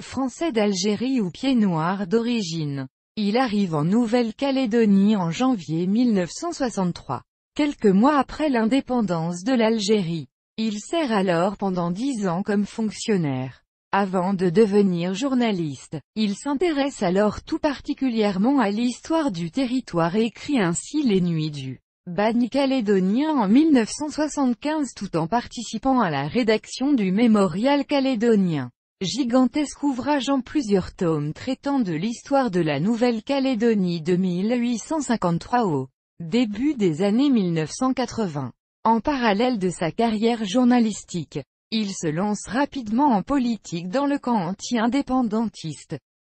Français d'Algérie ou pied-noir d'origine. Il arrive en Nouvelle-Calédonie en janvier 1963, quelques mois après l'indépendance de l'Algérie. Il sert alors pendant dix ans comme fonctionnaire. Avant de devenir journaliste, il s'intéresse alors tout particulièrement à l'histoire du territoire et écrit ainsi Les Nuits du Bani calédonien en 1975 tout en participant à la rédaction du Mémorial calédonien. Gigantesque ouvrage en plusieurs tomes traitant de l'histoire de la Nouvelle-Calédonie de 1853 au début des années 1980. En parallèle de sa carrière journalistique, il se lance rapidement en politique dans le camp anti-indépendantiste,